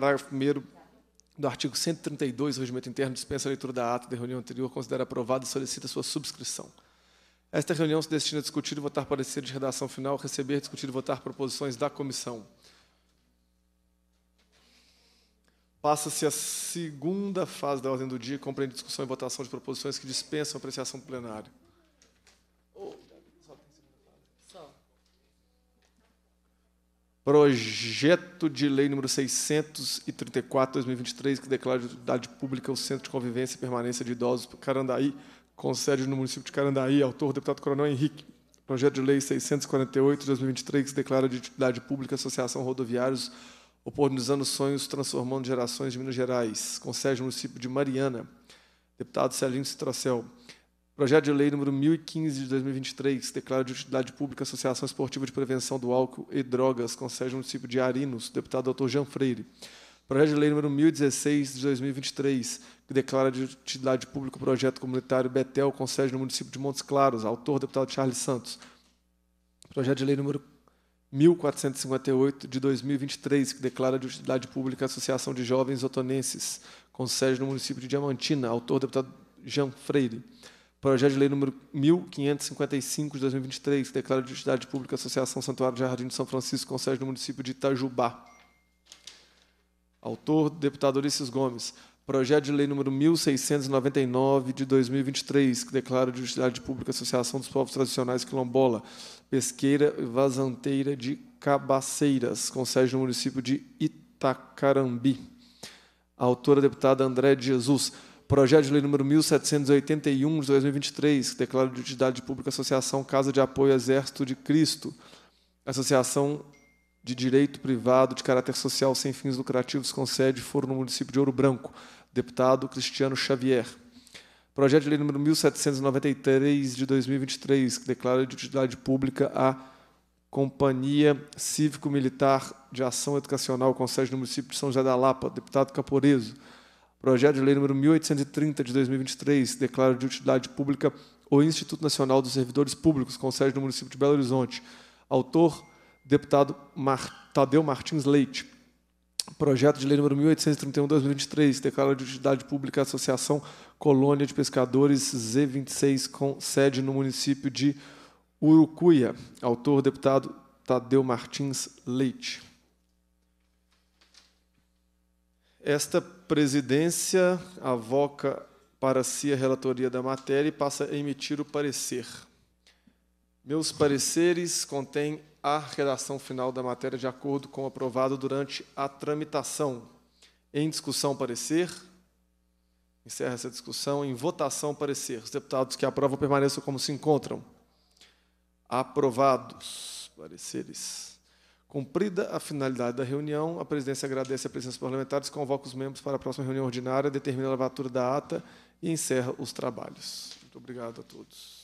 parágrafo 1 do artigo 132 do Regimento Interno dispensa a leitura da ata da reunião anterior, considera aprovada e solicita sua subscrição. Esta reunião se destina a discutir e votar parecer de redação final, receber, discutir e votar proposições da comissão. Passa-se a segunda fase da ordem do dia, compreende discussão e votação de proposições que dispensam apreciação plenária. Projeto de lei número 634, 2023, que declara de utilidade pública o Centro de Convivência e Permanência de Idosos Carandaí, com sede no município de Carandaí. Autor, deputado Coronel Henrique. Projeto de lei 648, 2023, que declara de utilidade pública a Associação Rodoviários, oportunizando sonhos, transformando gerações de Minas Gerais, com sede no município de Mariana. Deputado Celinho Citrocel. Projeto de Lei número 1015 de 2023, declara de utilidade pública a Associação Esportiva de Prevenção do Álcool e Drogas, com sede no município de Arinos, deputado Dr. Jean Freire. Projeto de Lei número 1016 de 2023, que declara de utilidade pública o projeto comunitário Betel, com sede no município de Montes Claros, autor deputado Charles Santos. Projeto de Lei número 1458 de 2023, que declara de utilidade pública a Associação de Jovens Otonenses, com sede no município de Diamantina, autor deputado Jean Freire. Projeto de Lei número 1555 de 2023, que declara de utilidade pública a Associação Santuário de Jardim de São Francisco, com sede no município de Itajubá. Autor, deputado Ulisses Gomes. Projeto de Lei número 1699 de 2023, que declara de utilidade pública a Associação dos Povos Tradicionais Quilombola, Pesqueira e Vazanteira de Cabaceiras, com sede no município de Itacarambi. Autora, deputada André de Jesus projeto de lei número 1781 de 2023, que declara de utilidade pública a Associação Casa de Apoio Exército de Cristo, associação de direito privado de caráter social sem fins lucrativos com sede foro no município de Ouro Branco, deputado Cristiano Xavier. Projeto de lei número 1793 de 2023, que declara de utilidade pública a Companhia Cívico-Militar de Ação Educacional com sede no município de São José da Lapa, deputado Caporeso. Projeto de Lei número 1830 de 2023 declara de utilidade pública o Instituto Nacional dos Servidores Públicos, com sede no município de Belo Horizonte. Autor, deputado Mar... Tadeu Martins Leite. Projeto de Lei número 1831-2023 declara de utilidade pública a Associação Colônia de Pescadores Z26, com sede no município de Urucuia. Autor, deputado Tadeu Martins Leite. Esta presidência avoca para si a relatoria da matéria e passa a emitir o parecer. Meus pareceres contêm a redação final da matéria de acordo com o aprovado durante a tramitação. Em discussão, parecer. Encerra essa discussão. Em votação, parecer. Os deputados que aprovam permaneçam como se encontram. Aprovados. Pareceres. Cumprida a finalidade da reunião, a presidência agradece a presença dos parlamentares, convoca os membros para a próxima reunião ordinária, determina a lavatura da ata e encerra os trabalhos. Muito obrigado a todos.